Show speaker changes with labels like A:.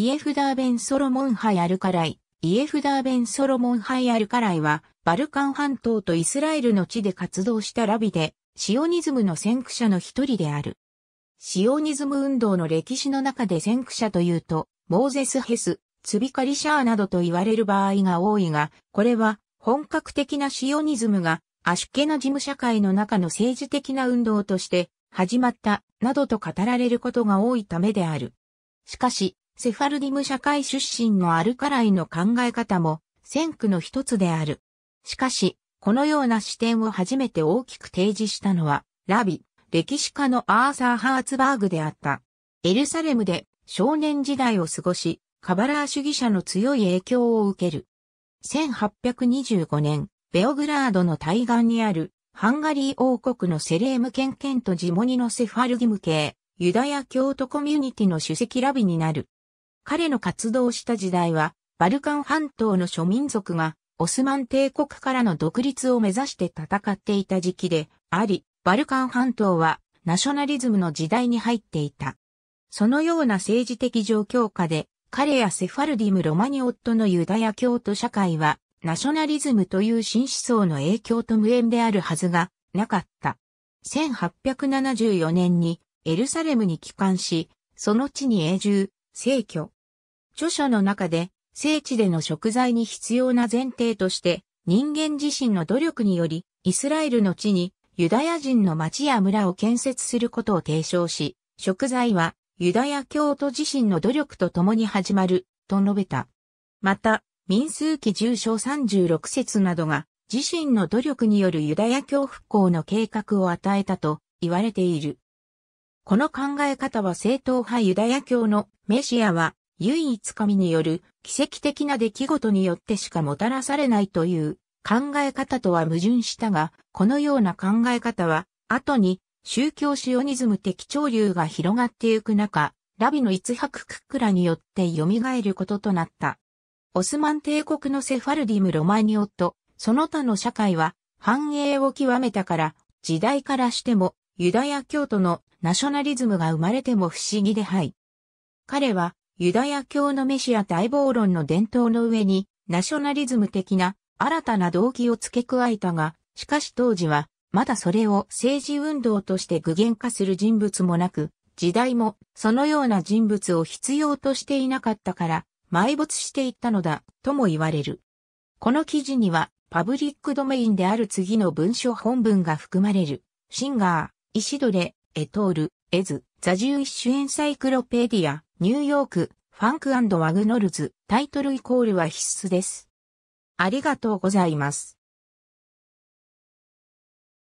A: イエフダーベン・ソロモンハアルカライ。イエフダーベン・ソロモンハアルカライは、バルカン半島とイスラエルの地で活動したラビで、シオニズムの先駆者の一人である。シオニズム運動の歴史の中で先駆者というと、モーゼス・ヘス、ツビカリシャーなどと言われる場合が多いが、これは本格的なシオニズムがアシュケナ事務社会の中の政治的な運動として始まったなどと語られることが多いためである。しかし、セファルディム社会出身のアルカライの考え方も、先駆の一つである。しかし、このような視点を初めて大きく提示したのは、ラビ、歴史家のアーサー・ハーツバーグであった。エルサレムで少年時代を過ごし、カバラー主義者の強い影響を受ける。1825年、ベオグラードの対岸にある、ハンガリー王国のセレーム県県とジモニのセファルギム系、ユダヤ教徒コミュニティの主席ラビになる。彼の活動した時代は、バルカン半島の諸民族が、オスマン帝国からの独立を目指して戦っていた時期であり、バルカン半島はナショナリズムの時代に入っていた。そのような政治的状況下で、彼やセファルディム・ロマニオットのユダヤ教徒社会は、ナショナリズムという新思想の影響と無縁であるはずがなかった。1874年にエルサレムに帰還し、その地に永住、逝去、著者の中で、聖地での食材に必要な前提として、人間自身の努力により、イスラエルの地にユダヤ人の町や村を建設することを提唱し、食材はユダヤ教徒自身の努力と共に始まる、と述べた。また、民数記重章36節などが、自身の努力によるユダヤ教復興の計画を与えたと言われている。この考え方は正統派ユダヤ教のメシアは唯一神による奇跡的な出来事によってしかもたらされないという考え方とは矛盾したが、このような考え方は、後に宗教シオニズム的潮流が広がってゆく中、ラビの逸白ク・ックラによって蘇ることとなった。オスマン帝国のセファルディム・ロマニオと、その他の社会は繁栄を極めたから、時代からしてもユダヤ教徒のナショナリズムが生まれても不思議ではい。彼はユダヤ教のメシア待望論の伝統の上に、ナショナリズム的な新たな動機を付け加えたが、しかし当時は、まだそれを政治運動として具現化する人物もなく、時代もそのような人物を必要としていなかったから、埋没していったのだ、とも言われる。この記事には、パブリックドメインである次の文書本文が含まれる。シンガー、イシドレ、エトール、エズ、ザジューイシュエンサイクロペディア、ニューヨーク、ファンクワグノルズ、タイトルイコールは必須です。ありがとうございます。